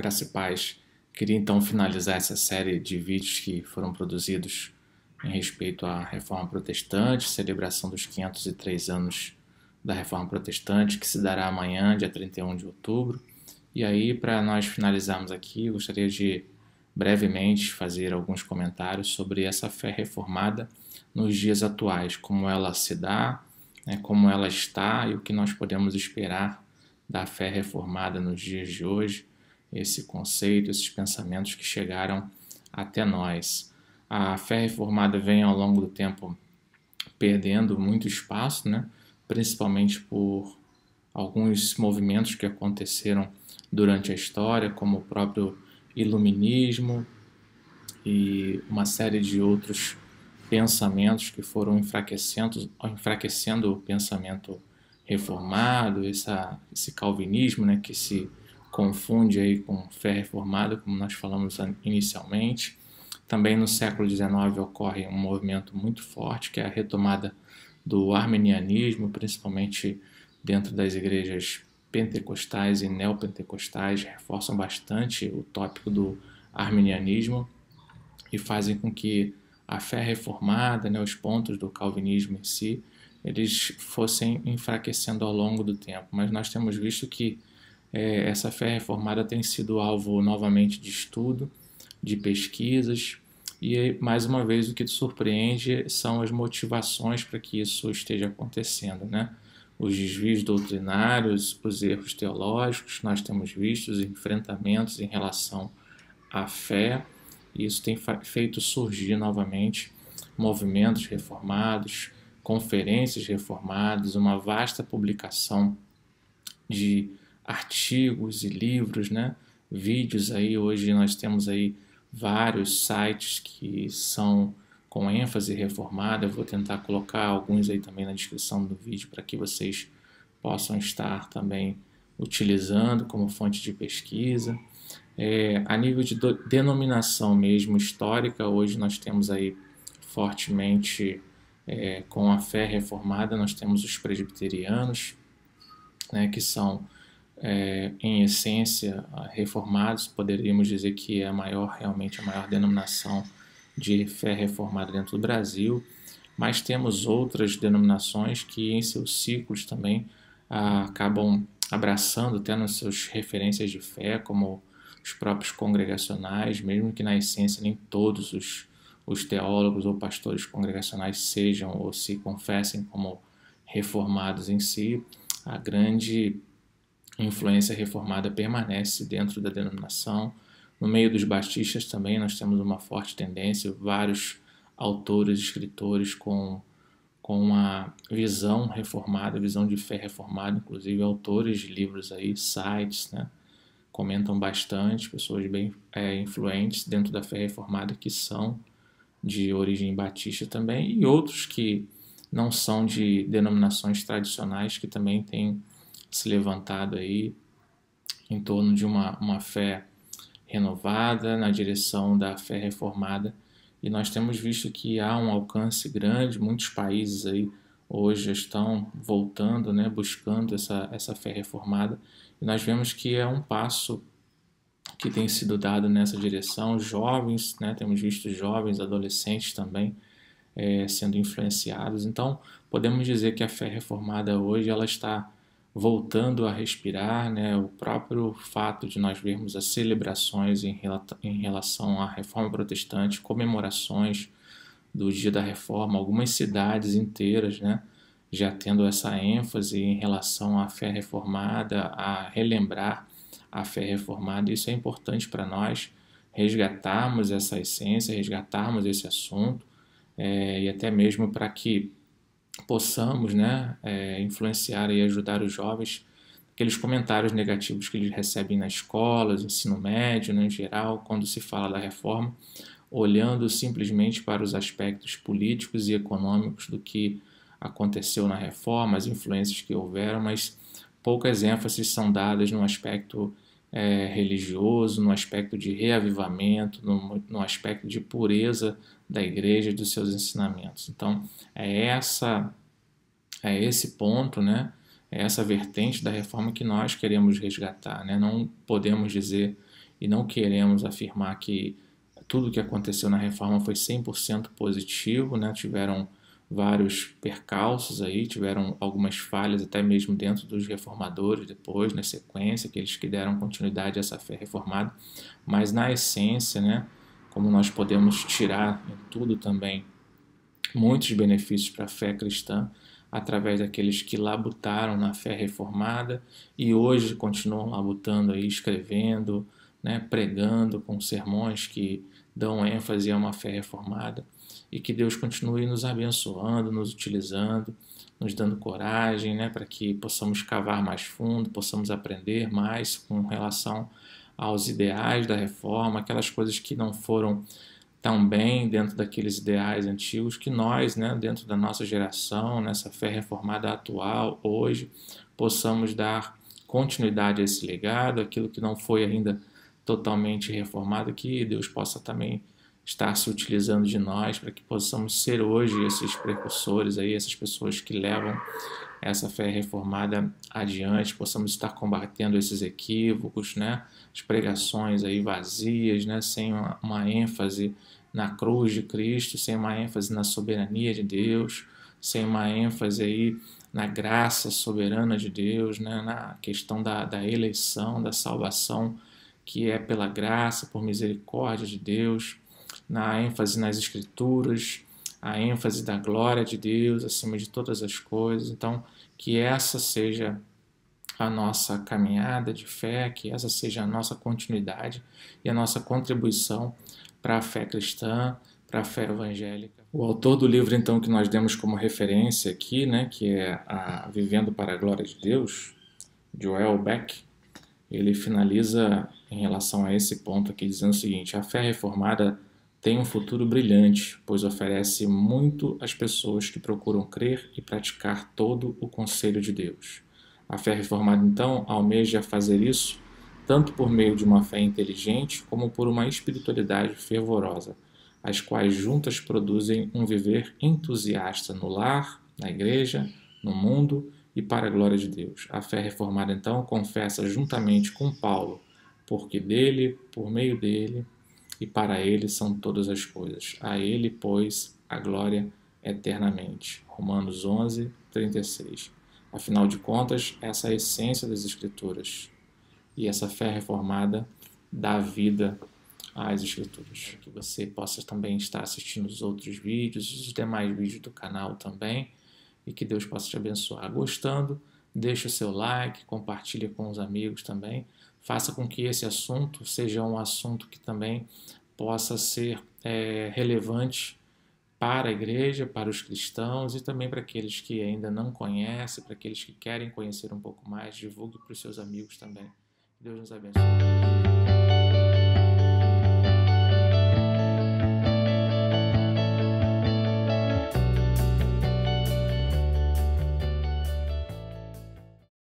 graça e paz. Queria então finalizar essa série de vídeos que foram produzidos em respeito à Reforma Protestante, celebração dos 503 anos da Reforma Protestante, que se dará amanhã, dia 31 de outubro. E aí, para nós finalizarmos aqui, eu gostaria de brevemente fazer alguns comentários sobre essa fé reformada nos dias atuais, como ela se dá, né, como ela está e o que nós podemos esperar da fé reformada nos dias de hoje esse conceito, esses pensamentos que chegaram até nós. A fé reformada vem ao longo do tempo perdendo muito espaço, né? principalmente por alguns movimentos que aconteceram durante a história, como o próprio iluminismo e uma série de outros pensamentos que foram enfraquecendo, enfraquecendo o pensamento reformado, essa, esse calvinismo né, que se confunde aí com fé reformada, como nós falamos inicialmente. Também no século XIX ocorre um movimento muito forte, que é a retomada do armenianismo, principalmente dentro das igrejas pentecostais e neopentecostais, reforçam bastante o tópico do arminianismo e fazem com que a fé reformada, né, os pontos do calvinismo em si, eles fossem enfraquecendo ao longo do tempo. Mas nós temos visto que é, essa fé reformada tem sido alvo novamente de estudo, de pesquisas, e mais uma vez o que te surpreende são as motivações para que isso esteja acontecendo, né? Os desvios doutrinários, os erros teológicos, nós temos visto os enfrentamentos em relação à fé, e isso tem feito surgir novamente movimentos reformados, conferências reformadas, uma vasta publicação de artigos e livros, né? Vídeos aí hoje nós temos aí vários sites que são com ênfase reformada. Eu vou tentar colocar alguns aí também na descrição do vídeo para que vocês possam estar também utilizando como fonte de pesquisa. É, a nível de denominação mesmo histórica, hoje nós temos aí fortemente é, com a fé reformada, nós temos os presbiterianos, né, que são é, em essência, reformados, poderíamos dizer que é a maior, realmente a maior denominação de fé reformada dentro do Brasil, mas temos outras denominações que em seus ciclos também ah, acabam abraçando, até nas suas referências de fé, como os próprios congregacionais, mesmo que na essência nem todos os, os teólogos ou pastores congregacionais sejam ou se confessem como reformados em si, a grande a influência reformada permanece dentro da denominação. No meio dos batistas também nós temos uma forte tendência, vários autores, escritores com, com uma visão reformada, visão de fé reformada, inclusive autores de livros aí, sites, né? comentam bastante, pessoas bem é, influentes dentro da fé reformada que são de origem batista também, e outros que não são de denominações tradicionais que também têm se levantado aí em torno de uma, uma fé renovada, na direção da fé reformada. E nós temos visto que há um alcance grande, muitos países aí hoje estão voltando, né, buscando essa, essa fé reformada. E nós vemos que é um passo que tem sido dado nessa direção. Jovens, né, temos visto jovens, adolescentes também é, sendo influenciados. Então, podemos dizer que a fé reformada hoje ela está voltando a respirar, né, o próprio fato de nós vermos as celebrações em, em relação à reforma protestante, comemorações do dia da reforma, algumas cidades inteiras, né, já tendo essa ênfase em relação à fé reformada, a relembrar a fé reformada, isso é importante para nós resgatarmos essa essência, resgatarmos esse assunto é, e até mesmo para que possamos né, é, influenciar e ajudar os jovens aqueles comentários negativos que eles recebem nas escolas, ensino médio, no né, geral, quando se fala da reforma, olhando simplesmente para os aspectos políticos e econômicos do que aconteceu na reforma, as influências que houveram, mas poucas ênfases são dadas no aspecto é, religioso, no aspecto de reavivamento, no, no aspecto de pureza da igreja e dos seus ensinamentos. Então, é essa é esse ponto, né? É essa vertente da reforma que nós queremos resgatar, né? Não podemos dizer e não queremos afirmar que tudo que aconteceu na reforma foi 100% positivo, né? Tiveram vários percalços aí, tiveram algumas falhas até mesmo dentro dos reformadores depois, na sequência, aqueles que deram continuidade a essa fé reformada, mas na essência, né, como nós podemos tirar em tudo também muitos benefícios para a fé cristã através daqueles que labutaram na fé reformada e hoje continuam labutando aí, escrevendo, né, pregando com sermões que dão ênfase a uma fé reformada e que Deus continue nos abençoando, nos utilizando, nos dando coragem, né, para que possamos cavar mais fundo, possamos aprender mais com relação aos ideais da reforma, aquelas coisas que não foram tão bem dentro daqueles ideais antigos que nós, né, dentro da nossa geração, nessa fé reformada atual, hoje, possamos dar continuidade a esse legado, aquilo que não foi ainda totalmente reformado, que Deus possa também está se utilizando de nós para que possamos ser hoje esses precursores aí, essas pessoas que levam essa fé reformada adiante, possamos estar combatendo esses equívocos, né? As pregações aí vazias, né? Sem uma, uma ênfase na cruz de Cristo, sem uma ênfase na soberania de Deus, sem uma ênfase aí na graça soberana de Deus, né? na questão da, da eleição, da salvação, que é pela graça, por misericórdia de Deus na ênfase nas escrituras, a ênfase da glória de Deus acima de todas as coisas. Então, que essa seja a nossa caminhada de fé, que essa seja a nossa continuidade e a nossa contribuição para a fé cristã, para a fé evangélica. O autor do livro, então, que nós demos como referência aqui, né, que é a Vivendo para a Glória de Deus, Joel Beck, ele finaliza em relação a esse ponto aqui dizendo o seguinte: a fé reformada tem um futuro brilhante, pois oferece muito às pessoas que procuram crer e praticar todo o conselho de Deus. A fé reformada, então, almeja fazer isso tanto por meio de uma fé inteligente como por uma espiritualidade fervorosa, as quais juntas produzem um viver entusiasta no lar, na igreja, no mundo e para a glória de Deus. A fé reformada, então, confessa juntamente com Paulo, porque dele, por meio dele, e para ele são todas as coisas. A ele, pois, a glória eternamente. Romanos 11, 36. Afinal de contas, essa é a essência das Escrituras. E essa fé reformada dá vida às Escrituras. Que você possa também estar assistindo os outros vídeos, os demais vídeos do canal também. E que Deus possa te abençoar. Gostando, deixa o seu like, compartilha com os amigos também faça com que esse assunto seja um assunto que também possa ser é, relevante para a igreja, para os cristãos e também para aqueles que ainda não conhecem, para aqueles que querem conhecer um pouco mais, divulgue para os seus amigos também. Deus nos abençoe.